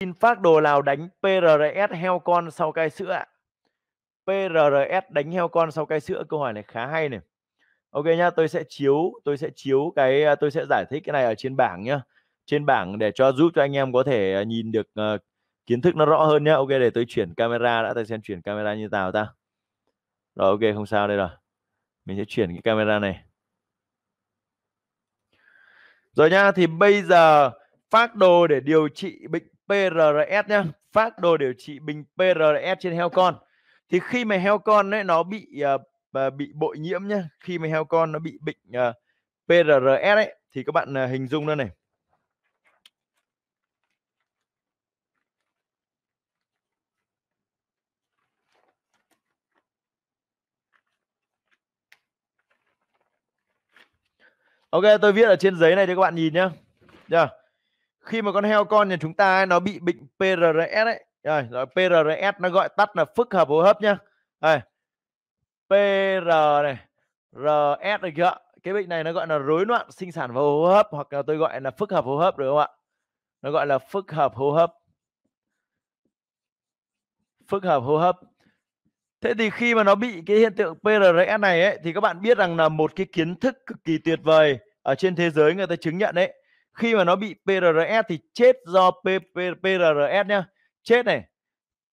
xin phát đồ nào đánh PRS heo con sau cai sữa ạ? PRS đánh heo con sau cai sữa câu hỏi này khá hay này. Ok nhá, tôi sẽ chiếu tôi sẽ chiếu cái à, tôi sẽ giải thích cái này ở trên bảng nhá. Trên bảng để cho giúp cho anh em có thể à, nhìn được uh, kiến thức nó rõ hơn nhá. Ok để tôi chuyển camera đã, tôi xem chuyển camera như nào ta. Rồi ok không sao đây rồi. Mình sẽ chuyển cái camera này. Rồi nhá, thì bây giờ phác đồ để điều trị bệnh PRS nhá phát đồ điều trị bình PRS trên heo con thì khi mà heo con ấy nó bị uh, bị bội nhiễm nhá khi mà heo con nó bị bệnh uh, ờ, PRS ấy thì các bạn uh, hình dung đây này Ok tôi viết ở trên giấy này cho các bạn nhìn nhá. Yeah khi mà con heo con nhà chúng ta ấy, nó bị bệnh PRRS ấy rồi, PRRS nó gọi tắt là phức hợp hô hấp nhá đây PR này RS được chưa cái bệnh này nó gọi là rối loạn sinh sản và hô hấp hoặc là tôi gọi là phức hợp hô hấp được không ạ nó gọi là phức hợp hô hấp phức hợp hô hấp thế thì khi mà nó bị cái hiện tượng PRRS này ấy, thì các bạn biết rằng là một cái kiến thức cực kỳ tuyệt vời ở trên thế giới người ta chứng nhận đấy khi mà nó bị PRS thì chết do P, P, PRS nhá chết này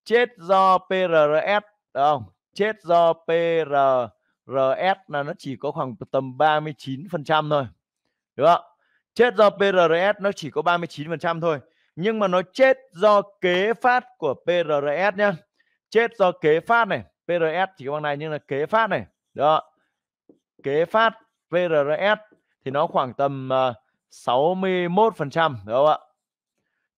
chết do PRS không chết do PRS là nó chỉ có khoảng tầm 39% thôi đúng không chết do PRS nó chỉ có 39% thôi nhưng mà nó chết do kế phát của PRS nhá chết do kế phát này PRS chỉ bằng này nhưng là kế phát này đó kế phát PRS thì nó khoảng tầm uh, 61% đúng không ạ?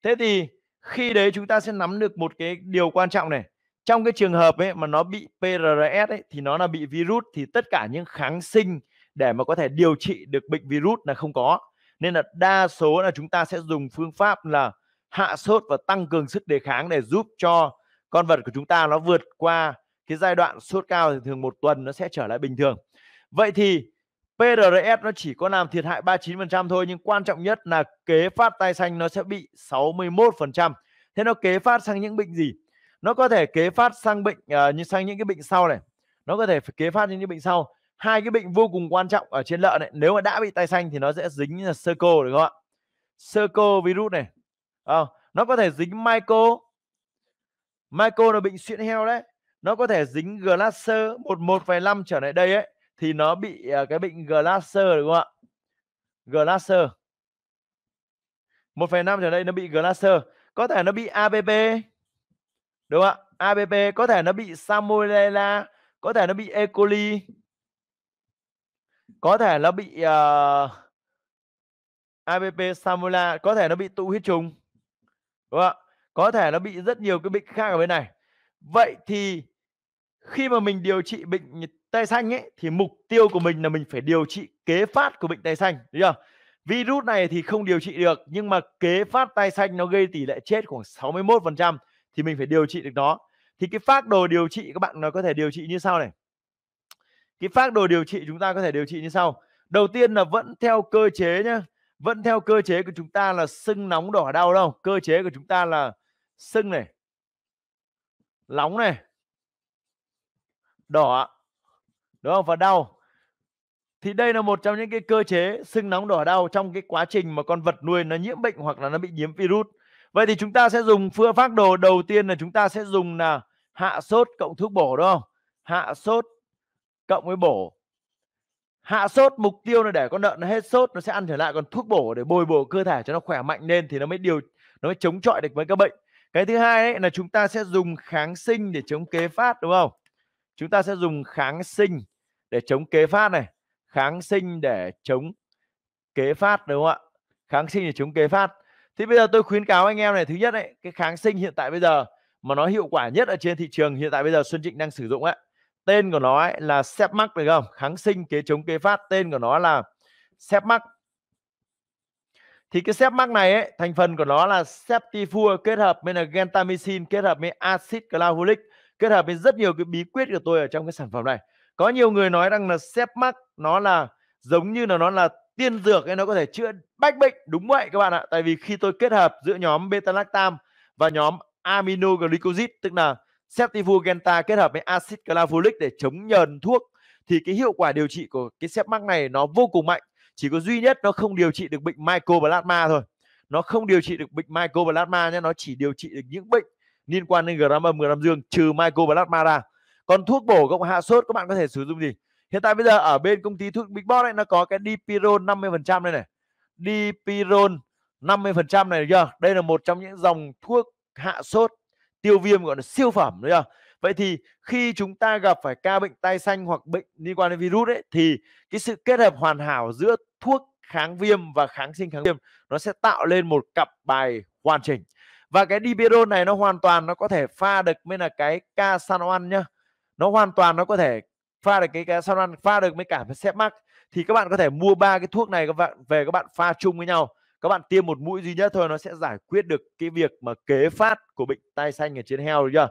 Thế thì khi đấy chúng ta sẽ nắm được một cái điều quan trọng này. Trong cái trường hợp ấy mà nó bị PRS ấy thì nó là bị virus thì tất cả những kháng sinh để mà có thể điều trị được bệnh virus là không có. Nên là đa số là chúng ta sẽ dùng phương pháp là hạ sốt và tăng cường sức đề kháng để giúp cho con vật của chúng ta nó vượt qua cái giai đoạn sốt cao thì thường một tuần nó sẽ trở lại bình thường. Vậy thì PRS nó chỉ có làm thiệt hại 39% thôi nhưng quan trọng nhất là kế phát tai xanh nó sẽ bị 61%. Thế nó kế phát sang những bệnh gì? Nó có thể kế phát sang bệnh uh, như sang những cái bệnh sau này. Nó có thể kế phát những cái bệnh sau. Hai cái bệnh vô cùng quan trọng ở trên lợn này, nếu mà đã bị tai xanh thì nó sẽ dính là circo được không ạ? Circo virus này. À, nó có thể dính myco. Myco là bệnh suyễn heo đấy. Nó có thể dính Glasser 11 vài năm trở lại đây ấy thì nó bị à, cái bệnh Glasser đúng không ạ? Glasser. 1,5 trở đây nó bị Glasser, có thể nó bị ABP. Đúng không ạ? ABP có thể nó bị Salmonella, có thể nó bị E. coli. Có thể nó bị uh, à, ABP Salmonella, có thể nó bị tụ huyết trùng. Đúng không ạ? Có thể nó bị rất nhiều cái bệnh khác ở bên này. Vậy thì khi mà mình điều trị bệnh tay xanh ấy thì mục tiêu của mình là mình phải điều trị kế phát của bệnh tay xanh đúng chưa virus này thì không điều trị được nhưng mà kế phát tay xanh nó gây tỷ lệ chết khoảng 61 phần trăm thì mình phải điều trị được nó thì cái phác đồ điều trị các bạn nó có thể điều trị như sau này cái phác đồ điều trị chúng ta có thể điều trị như sau đầu tiên là vẫn theo cơ chế nhá vẫn theo cơ chế của chúng ta là sưng nóng đỏ đau đâu cơ chế của chúng ta là sưng này nóng này đỏ đúng không và đau thì đây là một trong những cái cơ chế sưng nóng đỏ đau trong cái quá trình mà con vật nuôi nó nhiễm bệnh hoặc là nó bị nhiễm virus vậy thì chúng ta sẽ dùng phương pháp đồ đầu tiên là chúng ta sẽ dùng là hạ sốt cộng thuốc bổ đúng không hạ sốt cộng với bổ hạ sốt mục tiêu là để con lợn nó hết sốt nó sẽ ăn trở lại còn thuốc bổ để bồi bổ cơ thể cho nó khỏe mạnh lên thì nó mới điều nó mới chống chọi được với các bệnh cái thứ hai ấy là chúng ta sẽ dùng kháng sinh để chống kế phát đúng không chúng ta sẽ dùng kháng sinh để chống kế phát này kháng sinh để chống kế phát đúng không ạ kháng sinh để chống kế phát thì bây giờ tôi khuyến cáo anh em này thứ nhất đấy cái kháng sinh hiện tại bây giờ mà nó hiệu quả nhất ở trên thị trường hiện tại bây giờ Xuân Trịnh đang sử dụng ấy tên của nó ấy là Sepmax được không kháng sinh kế chống kế phát tên của nó là Sepmax thì cái Sepmax này ấy, thành phần của nó là Septifur kết hợp với là gentamicin kết hợp với acid clavulic kết hợp với rất nhiều cái bí quyết của tôi ở trong cái sản phẩm này có nhiều người nói rằng là xếp mắc nó là giống như là nó là tiên dược ấy nó có thể chữa bách bệnh đúng vậy các bạn ạ tại vì khi tôi kết hợp giữa nhóm beta lactam và nhóm amino glycosid tức là septivogenta kết hợp với axit clavulanic để chống nhờn thuốc thì cái hiệu quả điều trị của cái xếp mắc này nó vô cùng mạnh chỉ có duy nhất nó không điều trị được bệnh mycoplasma thôi nó không điều trị được bệnh mycoplasma nhé nó chỉ điều trị được những bệnh liên quan đến gram âm gram dương trừ mycoplasma ra còn thuốc bổ cộng hạ sốt các bạn có thể sử dụng gì hiện tại bây giờ ở bên công ty thuốc Big Boss này nó có cái Dipiron 50% đây này Dipiron 50% này được chưa đây là một trong những dòng thuốc hạ sốt tiêu viêm gọi là siêu phẩm đấy chưa vậy thì khi chúng ta gặp phải ca bệnh tay xanh hoặc bệnh liên quan đến virus ấy thì cái sự kết hợp hoàn hảo giữa thuốc kháng viêm và kháng sinh kháng viêm nó sẽ tạo lên một cặp bài hoàn chỉnh và cái dipiron này nó hoàn toàn nó có thể pha được với là cái ca san nhá nó hoàn toàn nó có thể pha được cái, cái san pha được mấy cả mắc thì các bạn có thể mua ba cái thuốc này các bạn về các bạn pha chung với nhau các bạn tiêm một mũi duy nhất thôi nó sẽ giải quyết được cái việc mà kế phát của bệnh tai xanh ở trên heo được chưa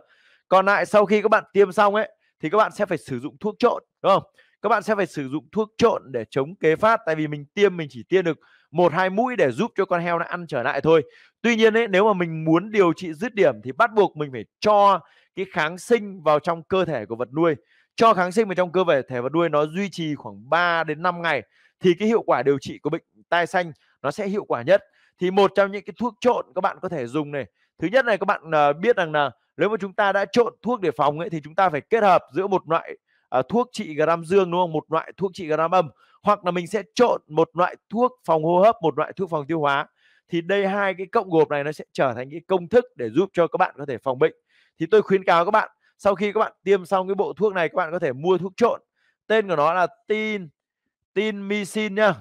còn lại sau khi các bạn tiêm xong ấy thì các bạn sẽ phải sử dụng thuốc trộn đúng không các bạn sẽ phải sử dụng thuốc trộn để chống kế phát tại vì mình tiêm mình chỉ tiêm được một hai mũi để giúp cho con heo nó ăn trở lại thôi tuy nhiên ấy, nếu mà mình muốn điều trị dứt điểm thì bắt buộc mình phải cho cái kháng sinh vào trong cơ thể của vật nuôi cho kháng sinh vào trong cơ thể thể vật nuôi nó duy trì khoảng 3 đến 5 ngày thì cái hiệu quả điều trị của bệnh tai xanh nó sẽ hiệu quả nhất thì một trong những cái thuốc trộn các bạn có thể dùng này thứ nhất này các bạn à, biết rằng là nếu mà chúng ta đã trộn thuốc để phòng ấy thì chúng ta phải kết hợp giữa một loại à, thuốc trị gram dương đúng không một loại thuốc trị gram âm hoặc là mình sẽ trộn một loại thuốc phòng hô hấp một loại thuốc phòng tiêu hóa thì đây hai cái cộng gộp này nó sẽ trở thành cái công thức để giúp cho các bạn có thể phòng bệnh thì tôi khuyến cáo các bạn sau khi các bạn tiêm xong cái bộ thuốc này các bạn có thể mua thuốc trộn tên của nó là tin tin misin nhá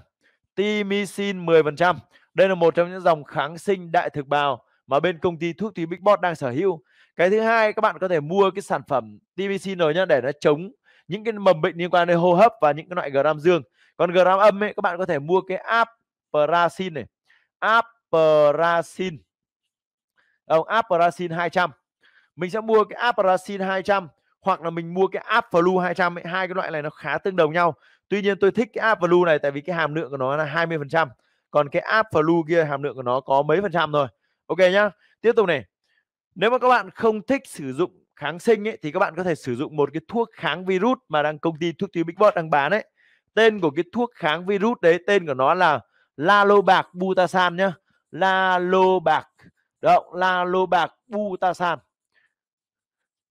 timicin 10% đây là một trong những dòng kháng sinh đại thực bào mà bên công ty thuốc thì Big Bot đang sở hữu cái thứ hai các bạn có thể mua cái sản phẩm TBC rồi nhá để nó chống những cái mầm bệnh liên quan đến hô hấp và những cái loại gram dương còn gram âm ấy các bạn có thể mua cái aprazin này aprazin ông aprazin 200 mình sẽ mua cái Aparacin 200 hoặc là mình mua cái Absolu 200 ấy. hai cái loại này nó khá tương đồng nhau tuy nhiên tôi thích cái Absolu này tại vì cái hàm lượng của nó là 20 phần trăm còn cái Absolu kia hàm lượng của nó có mấy phần trăm thôi ok nhá tiếp tục này nếu mà các bạn không thích sử dụng kháng sinh ấy, thì các bạn có thể sử dụng một cái thuốc kháng virus mà đang công ty thuốc tiêu Big Boss đang bán ấy tên của cái thuốc kháng virus đấy tên của nó là lalobac Butasan nhá lalobac đó lalobac Butasan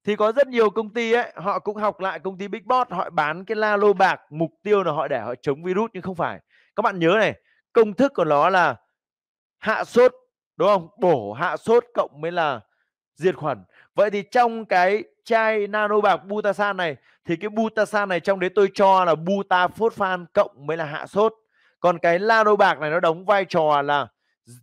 thì có rất nhiều công ty ấy họ cũng học lại công ty big boss họ bán cái la lô bạc mục tiêu là họ để họ chống virus nhưng không phải các bạn nhớ này công thức của nó là hạ sốt đúng không bổ hạ sốt cộng mới là diệt khuẩn vậy thì trong cái chai nano bạc butasan này thì cái butasan này trong đấy tôi cho là butaphosphan cộng mới là hạ sốt còn cái nano bạc này nó đóng vai trò là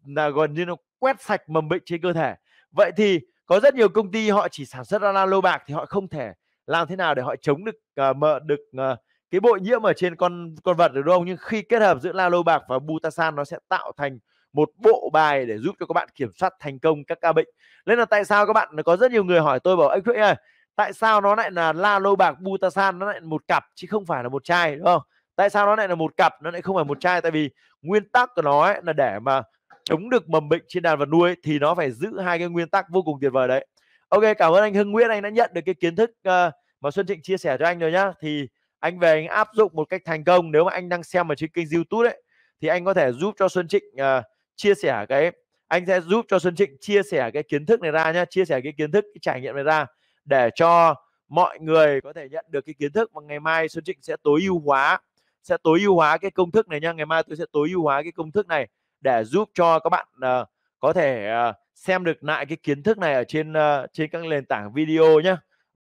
là gần như nó quét sạch mầm bệnh trên cơ thể vậy thì có rất nhiều công ty họ chỉ sản xuất ra lô bạc thì họ không thể làm thế nào để họ chống được uh, mợ được uh, cái bội nhiễm ở trên con con vật được đâu nhưng khi kết hợp giữa la lô bạc và butasan nó sẽ tạo thành một bộ bài để giúp cho các bạn kiểm soát thành công các ca bệnh nên là tại sao các bạn có rất nhiều người hỏi tôi bảo anh Thuệ ơi tại sao nó lại là la lô bạc butasan nó lại một cặp chứ không phải là một chai đúng không tại sao nó lại là một cặp nó lại không phải một chai tại vì nguyên tắc của nó ấy là để mà chống được mầm bệnh trên đàn vật nuôi thì nó phải giữ hai cái nguyên tắc vô cùng tuyệt vời đấy ok cảm ơn anh hưng nguyễn anh đã nhận được cái kiến thức uh, mà xuân trịnh chia sẻ cho anh rồi nhá thì anh về anh áp dụng một cách thành công nếu mà anh đang xem ở trên kênh youtube đấy thì anh có thể giúp cho xuân trịnh uh, chia sẻ cái anh sẽ giúp cho xuân trịnh chia sẻ cái kiến thức này ra nhá chia sẻ cái kiến thức cái trải nghiệm này ra để cho mọi người có thể nhận được cái kiến thức và ngày mai xuân trịnh sẽ tối ưu hóa sẽ tối ưu hóa cái công thức này nha ngày mai tôi sẽ tối ưu hóa cái công thức này để giúp cho các bạn uh, có thể uh, xem được lại cái kiến thức này ở trên uh, trên các nền tảng video nhé